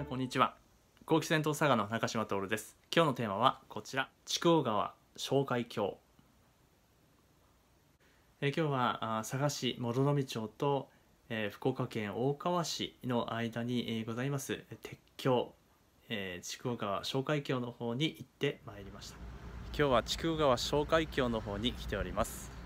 さんこんにちは後期戦闘佐賀の中島徹です今日のテーマはこちら筑後川紹介橋え今日は佐賀市諸富町と、え福岡県大川市の間に、えございます鉄橋、え筑後川紹介橋の方に行ってまいりました今日は筑後川紹介橋の方に来ております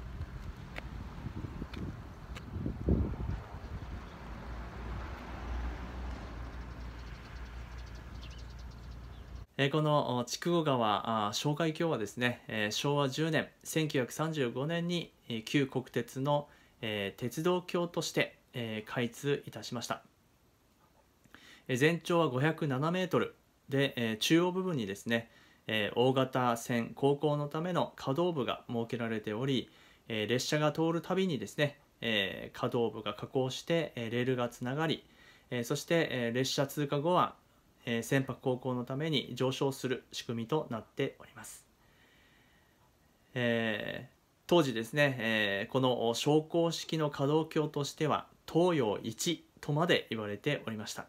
えこの筑後川哨戒橋はですね、え昭和10年1935年に旧国鉄の、え鉄道橋として、え開通いたしました、え全長は507メートルで、え中央部分にですね、え大型船航行のための可動部が設けられており、え列車が通るたびにですね、え可動部が加工して、えレールがつながり、えそして、え列車通過後はえー、船舶航行のために上昇する仕組みとなっております。えー、当時ですね、えー、この昇降式の可動橋としては東洋一とまで言われておりました。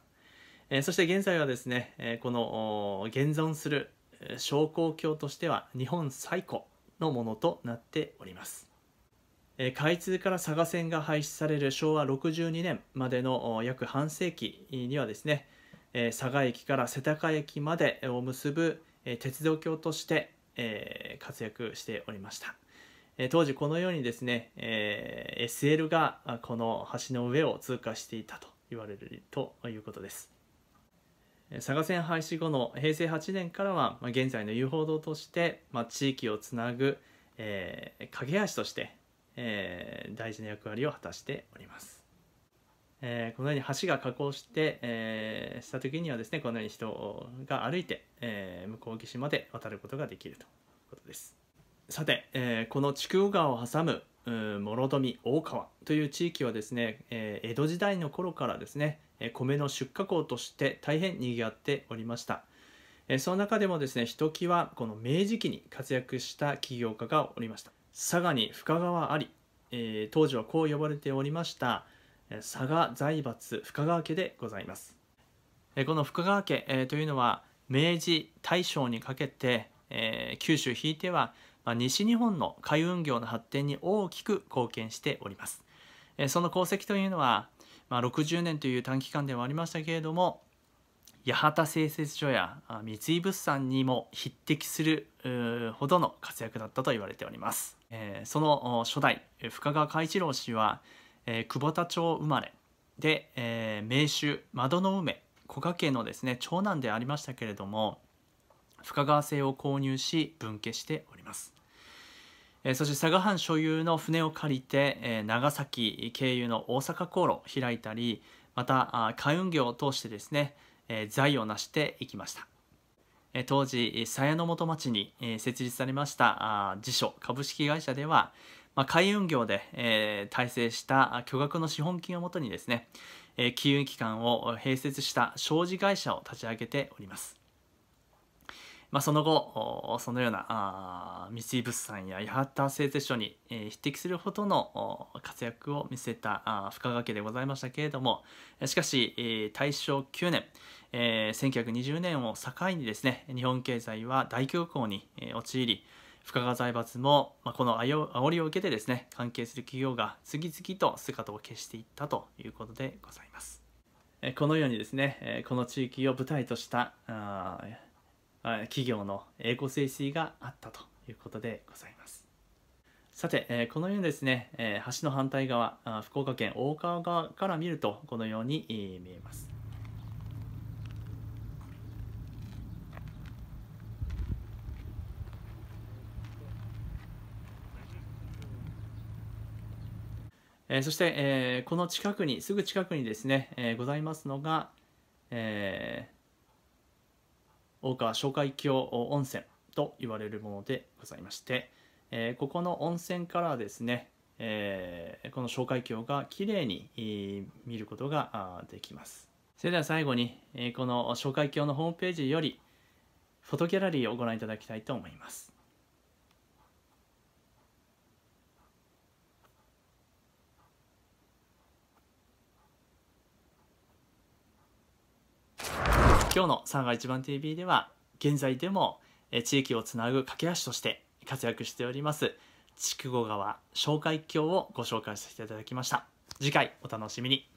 えー、そして現在はですね、えー、この現存する昇降橋としては日本最古のものとなっております。え開通から佐賀線が廃止される昭和62年までの約半世紀にはですね、え佐賀駅から世田谷駅までを結ぶ、え鉄道橋として、え活躍しておりました。え当時このようにですね、え SL がこの橋の上を通過していたと言われるということです。佐賀線廃止後の平成8年からは、ま現在の遊歩道として、ま地域をつなぐ、えー、架け橋として、えー、大事な役割を果たしております。えー、このように橋が加工して、えー、した時にはですねこのように人が歩いて、えー、向こう岸まで渡ることができるということですさて、えー、この筑後川を挟む諸富大川という地域はですね、えー、江戸時代の頃からですね米の出荷港として大変にぎわっておりましたその中でもですねひときわこの明治期に活躍した起業家がおりました佐賀に深川あり、えー、当時はこう呼ばれておりました佐賀財閥深川家でございますこの深川家というのは明治大正にかけて九州引いては西日本の海運業の発展に大きく貢献しておりますその功績というのは60年という短期間ではありましたけれども八幡製鉄所や三井物産にも匹敵するほどの活躍だったと言われておりますその初代深川海一郎氏はえー、久保田町生まれで、えー、名手窓の梅古賀家のですね長男でありましたけれども深川製を購入し分家しております、えー、そして佐賀藩所有の船を借りて、えー、長崎経由の大阪航路を開いたりまた海運業を通してですね、えー、財を成していきました当時鞘の元町に設立されました辞書株式会社ではまあ、海運業で、えー、体制した巨額の資本金をもとにですね、えー、金融機関を併設した商事会社を立ち上げております。まあ、その後そのようなあ三井物産や八幡製鉄所に、えー、匹敵するほどの活躍を見せたあ深川家でございましたけれどもしかし、えー、大正9年、えー、1920年を境にですね日本経済は大恐慌に、えー、陥り深川財閥も、まあ、この煽りを受けてですね関係する企業が次々と姿を消していったということでございますこのようにですねこの地域を舞台としたあ企業の栄光性水があったということでございますさて、このようにですね、橋の反対側、福岡県大川側から見ると、このように見えます。えー、そして、えー、この近くにすぐ近くにですね、えー、ございますのが、えー、大川紹介橋温泉と言われるものでございまして、えここの温泉からですね、えこの紹介橋がきれいに見ることができますそれでは最後に、えこの紹介橋のホームページよりフォトギャラリーをご覧いただきたいと思います今日の「3が一番 TV」では現在でも地域をつなぐ架け橋として活躍しております筑後川紹介橋をご紹介させていただきました次回お楽しみに